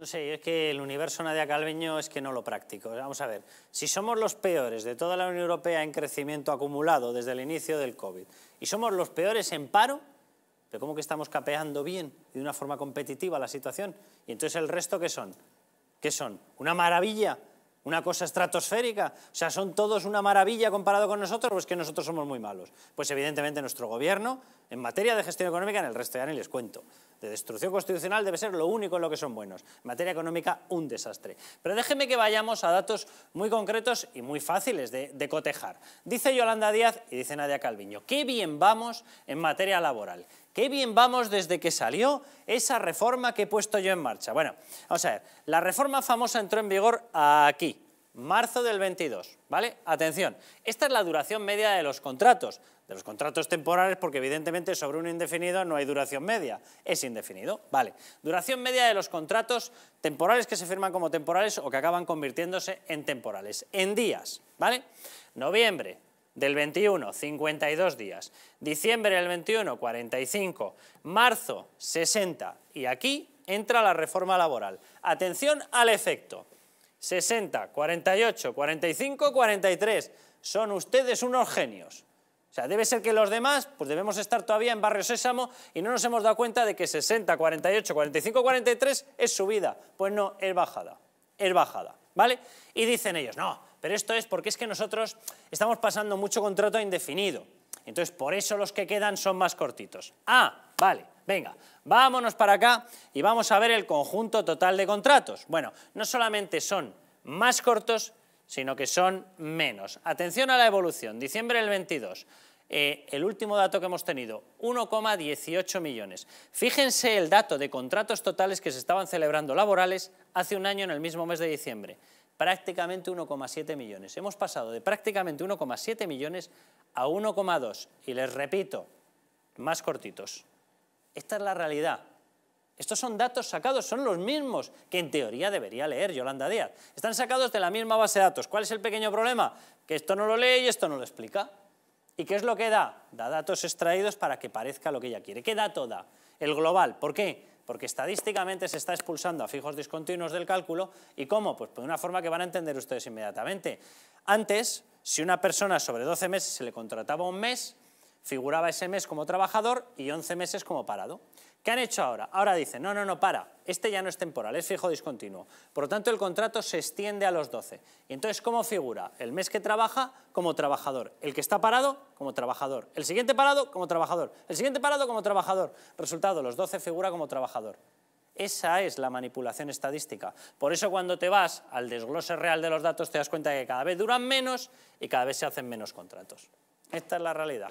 No sé, es que el universo Nadia calveño es que no lo practico. Vamos a ver, si somos los peores de toda la Unión Europea en crecimiento acumulado desde el inicio del COVID y somos los peores en paro, pero ¿cómo que estamos capeando bien de una forma competitiva la situación? Y entonces el resto, ¿qué son? ¿Qué son? ¿Una maravilla? una cosa estratosférica. O sea, son todos una maravilla comparado con nosotros, pues que nosotros somos muy malos. Pues evidentemente nuestro gobierno, en materia de gestión económica, en el resto ya ni les cuento. De destrucción constitucional debe ser lo único en lo que son buenos. En materia económica, un desastre. Pero déjeme que vayamos a datos muy concretos y muy fáciles de, de cotejar. Dice Yolanda Díaz y dice Nadia Calviño, qué bien vamos en materia laboral. Qué bien vamos desde que salió esa reforma que he puesto yo en marcha. Bueno, vamos a ver, la reforma famosa entró en vigor aquí, marzo del 22, ¿vale? Atención, esta es la duración media de los contratos, de los contratos temporales, porque evidentemente sobre un indefinido no hay duración media, es indefinido, ¿vale? Duración media de los contratos temporales que se firman como temporales o que acaban convirtiéndose en temporales, en días, ¿vale? Noviembre, del 21, 52 días, diciembre el 21, 45, marzo, 60, y aquí entra la reforma laboral. Atención al efecto, 60, 48, 45, 43, son ustedes unos genios. O sea, debe ser que los demás, pues debemos estar todavía en Barrio Sésamo y no nos hemos dado cuenta de que 60, 48, 45, 43 es subida. Pues no, es bajada, es bajada, ¿vale? Y dicen ellos, no, pero esto es porque es que nosotros estamos pasando mucho contrato indefinido. Entonces, por eso los que quedan son más cortitos. Ah, vale, venga, vámonos para acá y vamos a ver el conjunto total de contratos. Bueno, no solamente son más cortos, sino que son menos. Atención a la evolución, diciembre del 22. Eh, el último dato que hemos tenido, 1,18 millones. Fíjense el dato de contratos totales que se estaban celebrando laborales hace un año en el mismo mes de diciembre prácticamente 1,7 millones. Hemos pasado de prácticamente 1,7 millones a 1,2. Y les repito, más cortitos. Esta es la realidad. Estos son datos sacados, son los mismos que en teoría debería leer Yolanda Díaz. Están sacados de la misma base de datos. ¿Cuál es el pequeño problema? Que esto no lo lee y esto no lo explica. ¿Y qué es lo que da? Da datos extraídos para que parezca lo que ella quiere. ¿Qué dato da? El global. ¿Por qué? porque estadísticamente se está expulsando a fijos discontinuos del cálculo. ¿Y cómo? Pues de una forma que van a entender ustedes inmediatamente. Antes, si una persona sobre 12 meses se le contrataba un mes, figuraba ese mes como trabajador y 11 meses como parado. ¿Qué han hecho ahora? Ahora dicen, no, no, no, para, este ya no es temporal, es fijo discontinuo. Por lo tanto, el contrato se extiende a los 12. Y entonces, ¿cómo figura? El mes que trabaja como trabajador, el que está parado como trabajador, el siguiente parado como trabajador, el siguiente parado como trabajador. Resultado, los 12 figura como trabajador. Esa es la manipulación estadística. Por eso cuando te vas al desglose real de los datos te das cuenta que cada vez duran menos y cada vez se hacen menos contratos. Esta es la realidad.